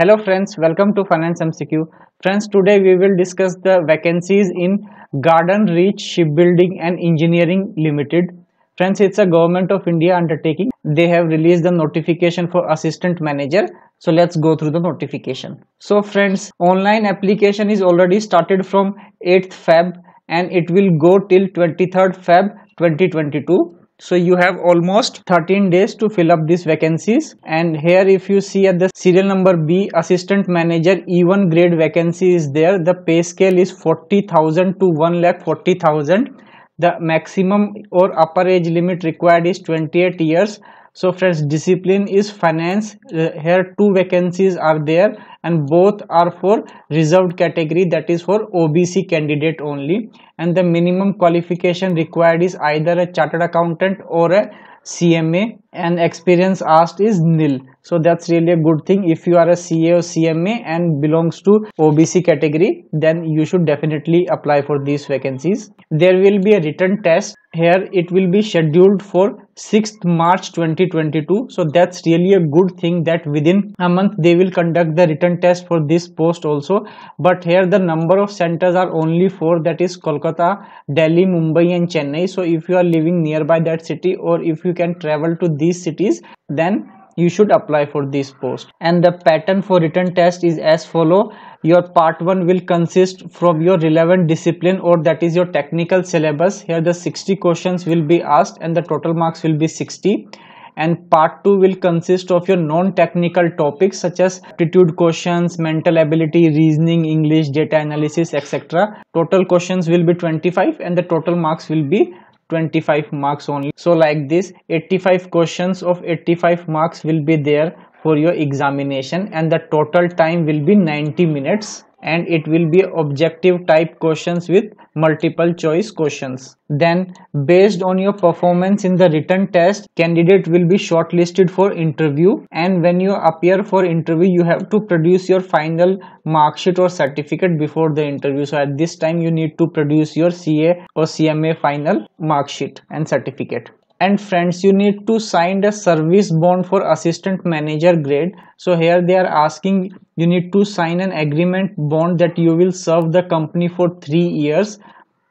hello friends welcome to finance mcq friends today we will discuss the vacancies in garden reach shipbuilding and engineering limited friends it's a government of india undertaking they have released the notification for assistant manager so let's go through the notification so friends online application is already started from 8th feb and it will go till 23rd feb 2022 so you have almost 13 days to fill up these vacancies and here if you see at the serial number b assistant manager e1 grade vacancy is there the pay scale is 40000 to 1 lakh 40000 the maximum or upper age limit required is 28 years so friends discipline is finance uh, here two vacancies are there and both are for reserved category that is for OBC candidate only and the minimum qualification required is either a chartered accountant or a CMA and experience asked is nil so that's really a good thing if you are a CA or CMA and belongs to OBC category then you should definitely apply for these vacancies there will be a written test here it will be scheduled for 6th March 2022. So that's really a good thing that within a month they will conduct the written test for this post also. But here the number of centers are only four that is Kolkata, Delhi, Mumbai and Chennai. So if you are living nearby that city or if you can travel to these cities then you should apply for this post and the pattern for written test is as follow your part 1 will consist from your relevant discipline or that is your technical syllabus here the 60 questions will be asked and the total marks will be 60 and part 2 will consist of your non-technical topics such as aptitude questions, mental ability, reasoning, English, data analysis, etc. Total questions will be 25 and the total marks will be 25 marks only so like this 85 questions of 85 marks will be there for your examination and the total time will be 90 minutes and it will be objective type questions with multiple choice questions. Then based on your performance in the written test, candidate will be shortlisted for interview and when you appear for interview, you have to produce your final mark sheet or certificate before the interview. So at this time, you need to produce your CA or CMA final mark sheet and certificate and friends you need to sign a service bond for assistant manager grade so here they are asking you need to sign an agreement bond that you will serve the company for three years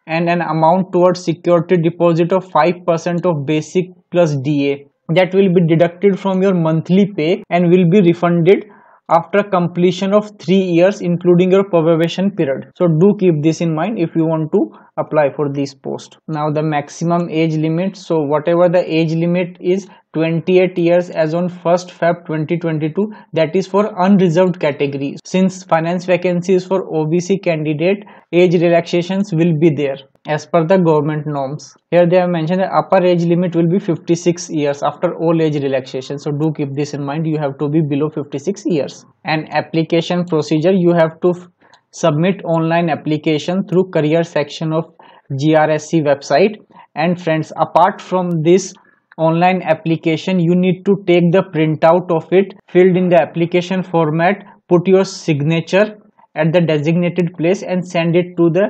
and an amount towards security deposit of 5% of basic plus DA that will be deducted from your monthly pay and will be refunded after completion of 3 years including your probation period. So do keep this in mind if you want to apply for this post now the maximum age limit so whatever the age limit is 28 years as on 1st Feb 2022 that is for unreserved category since finance vacancies for OBC candidate age relaxations will be there as per the government norms here they have mentioned the upper age limit will be 56 years after all age relaxation so do keep this in mind you have to be below 56 years and application procedure you have to submit online application through career section of grsc website and friends apart from this online application you need to take the printout of it filled in the application format put your signature at the designated place and send it to the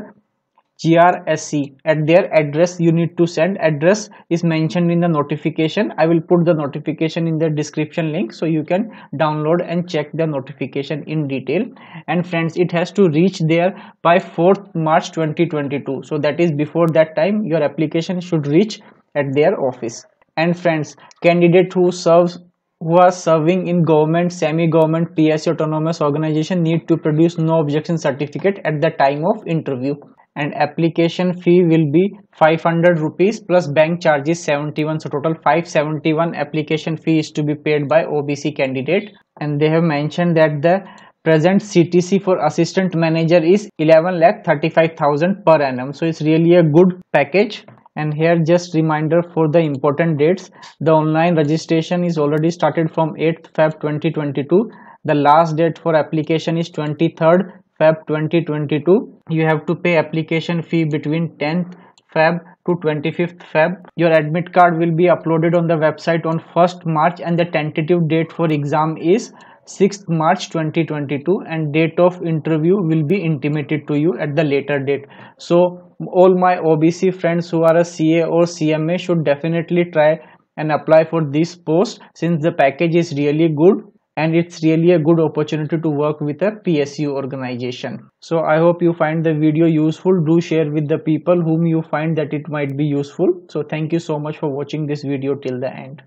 GRSC at their address you need to send address is mentioned in the notification I will put the notification in the description link so you can download and check the notification in detail and friends it has to reach there by 4th March 2022 so that is before that time your application should reach at their office and friends candidate who serves who are serving in government, semi-government, PSU autonomous organization need to produce no objection certificate at the time of interview and application fee will be 500 rupees plus bank charges 71 so total 571 application fee is to be paid by obc candidate and they have mentioned that the present ctc for assistant manager is 11 lakh 35000 per annum so it's really a good package and here just reminder for the important dates the online registration is already started from 8th feb 2022 the last date for application is 23rd Feb 2022. You have to pay application fee between 10th Feb to 25th Feb. Your admit card will be uploaded on the website on 1st March and the tentative date for exam is 6th March 2022 and date of interview will be intimated to you at the later date. So all my OBC friends who are a CA or CMA should definitely try and apply for this post since the package is really good and it's really a good opportunity to work with a PSU organization. So I hope you find the video useful. Do share with the people whom you find that it might be useful. So thank you so much for watching this video till the end.